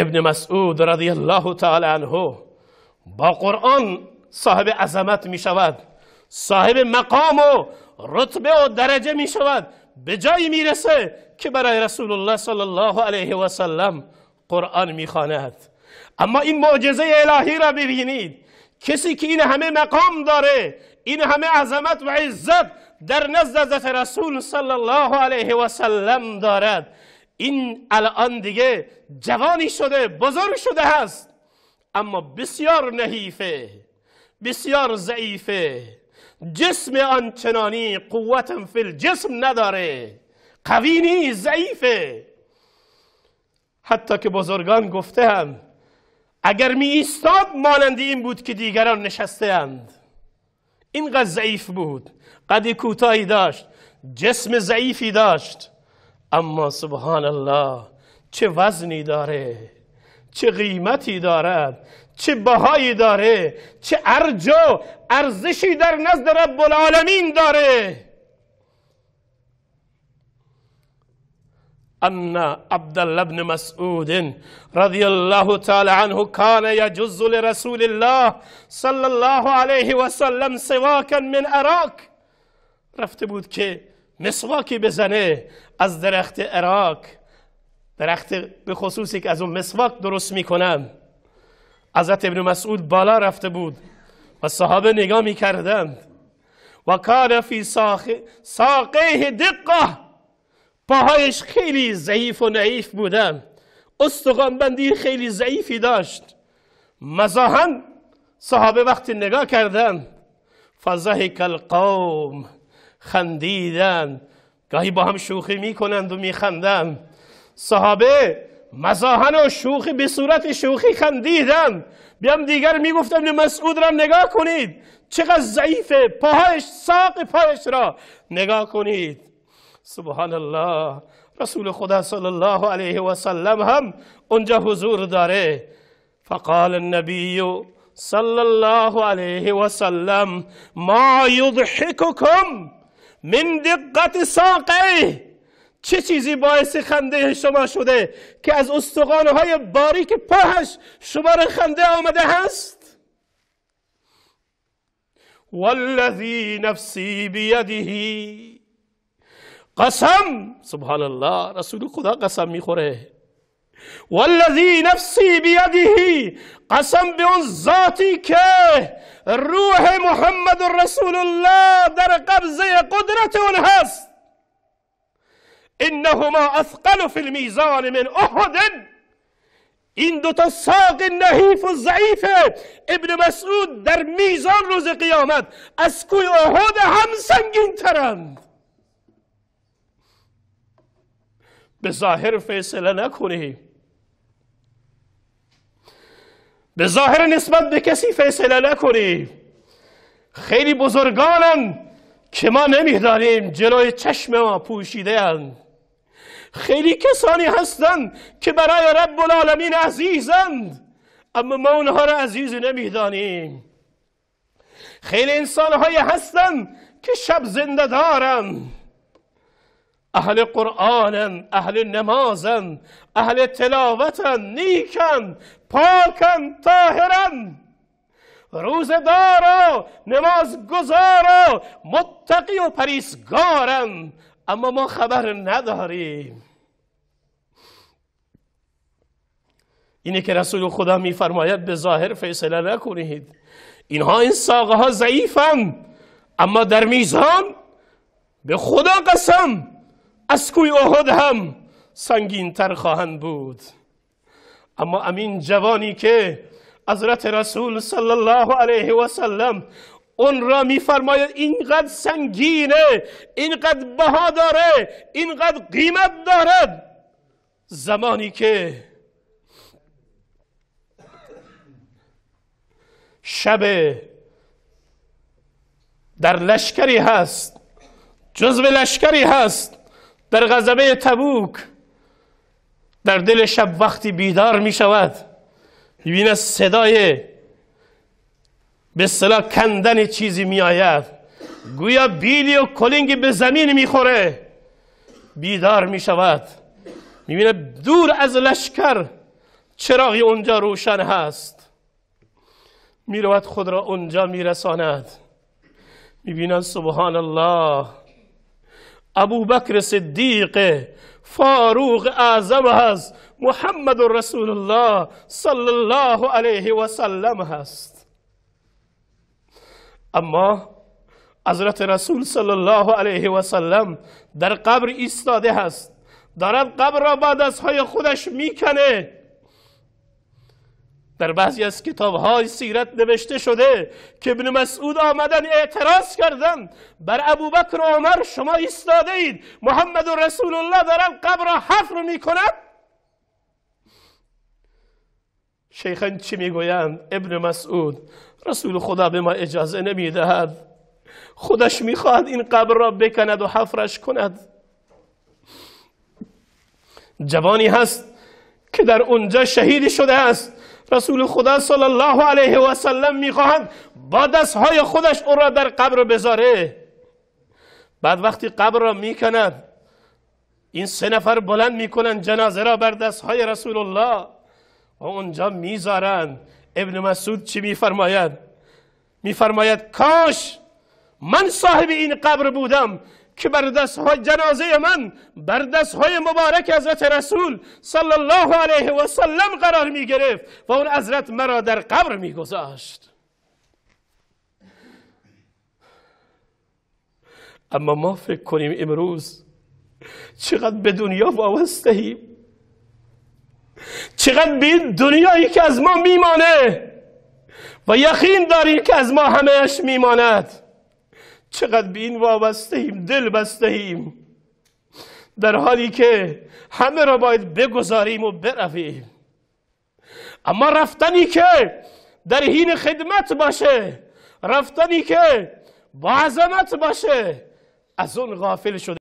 ابن مسعود رضی الله تعالی عنه با قرآن صاحب عظمت می شود صاحب مقام و رتبه و درجه می شود به جایی می رسه که برای رسول الله صلی الله علیه و سلم قرآن می خواند. اما این معجزه الهی را ببینید کسی که این همه مقام داره این همه عظمت و عزت در نزد رسول صلی الله علیه و سلم دارد این الان دیگه جوانی شده بزرگ شده هست اما بسیار نحیفه بسیار ضعیفه جسم آنچنانی قوت فی الجسم نداره قوی نیست ضعیفه حتی که بزرگان گفته هم اگر می ایستاد مانند این بود که دیگران نشسته اند اینقدر ضعیف بود قد کوتاهی داشت جسم ضعیفی داشت اما سبحان الله چه وزنی داره چه قیمتی دارد چه بهایی داره چه ارج ارزشی در نزد رب العالمین داره ان عبد الله بن مسعود رضی الله تعالی عنه کان یجز لرسول الله صلی الله علیه و سلم سواکا من اراک رفته بود که مسواکی بزنه از درخت عراق درخت به خصوصی که از اون مسواک درست میکنم حضرت ابن مسعود بالا رفته بود و صحابه نگاه میکردند و کار فی ساقه دقه پاهایش خیلی ضعیف و نعیف بودم استقام بندی خیلی ضعیفی داشت مزاهم صحابه وقتی نگاه کردند فضحک القوم خندیدن گاهی با هم شوخی میکنند و میخندند صحابه مزاحن و شوخی به صورت شوخی خندیدند بیام دیگر میگفتم به مسعود را نگاه کنید چقدر ضعیفه پاهایش ساق پایش را نگاه کنید سبحان الله رسول خدا صلی الله علیه و سلم هم اونجا حضور داره فقال النبی صلی الله علیه و سلم ما یضحککم من دقت ساقه چه چیزی باعث خنده شما شده که از استقانه های باریک پاهش را خنده آمده هست والذی نفسی بیده قسم سبحان الله رسول خدا قسم میخوره والذي نفسي بيده قسم به ذاتي که روح محمد رسول الله در قبضه قدرت اون هست انهما اثقل في الميزان من احد این دو تا ساق نحیف و ضعیف ابن مسعود در میزان روز قیامت از کوی احد هم سنگین ترند به ظاهر فیصله نکنیم به ظاهر نسبت به کسی فیصله نکنی خیلی بزرگانم که ما نمیدانیم جلوی چشم ما پوشیده هن. خیلی کسانی هستند که برای رب العالمین عزیزند اما ما اونها را عزیز نمیدانیم خیلی انسان هستند که شب زنده دارند اهل قرآنن اهل نمازن اهل تلاوتن نیکن پاکن طاهرن نماز گذارا، متقی و پریسگارن اما ما خبر نداریم اینه که رسول خدا میفرماید به ظاهر فیصله نکنید اینها این ساقه ها ضعیفن اما در میزان به خدا قسم از کوی احد هم تر خواهند بود اما امین جوانی که حضرت رسول صلی الله علیه و سلم اون را میفرماید اینقدر سنگینه اینقدر بها داره اینقدر قیمت دارد زمانی که شب در لشکری هست جزو لشکری هست در غزبه تبوک در دل شب وقتی بیدار می شود صدای به صلاح کندن چیزی می آید گویا بیلی و کلینگی به زمین میخوره بیدار می شود میبینه دور از لشکر چراغی اونجا روشن هست میرود خود را اونجا میرساند بیند سبحان الله ابو بکر صدیق فاروق اعظم هست محمد رسول الله صلی الله علیه و سلم هست اما حضرت رسول صلی الله علیه و سلم در قبر ایستاده هست دارد قبر را از های خودش میکنه در بعضی از کتاب های سیرت نوشته شده که ابن مسعود آمدن اعتراض کردن بر ابوبکر و عمر شما ایستاده اید محمد و رسول الله دارن قبر را حفر می کند شیخان چی میگویند ابن مسعود رسول خدا به ما اجازه نمیدهد خودش میخواهد این قبر را بکند و حفرش کند جوانی هست که در اونجا شهید شده است رسول خدا صلی الله علیه و سلم میخواهند با های خودش او را در قبر بذاره بعد وقتی قبر را میکنند این سه نفر بلند میکنند جنازه را بر های رسول الله و اونجا میذارند ابن مسعود چی میفرماید میفرماید کاش من صاحب این قبر بودم که بر های جنازه من بر دست های مبارک حضرت رسول صلی الله علیه و سلم قرار می گرفت و اون حضرت مرا در قبر می گذاشت اما ما فکر کنیم امروز چقدر به دنیا وابسته ایم چقدر به این دنیایی که از ما میمانه و یقین داریم که از ما همهش میماند چقدر به این وابسته ایم دل بسته ایم در حالی که همه را باید بگذاریم و برویم اما رفتنی که در حین خدمت باشه رفتنی که با عظمت باشه از اون غافل شده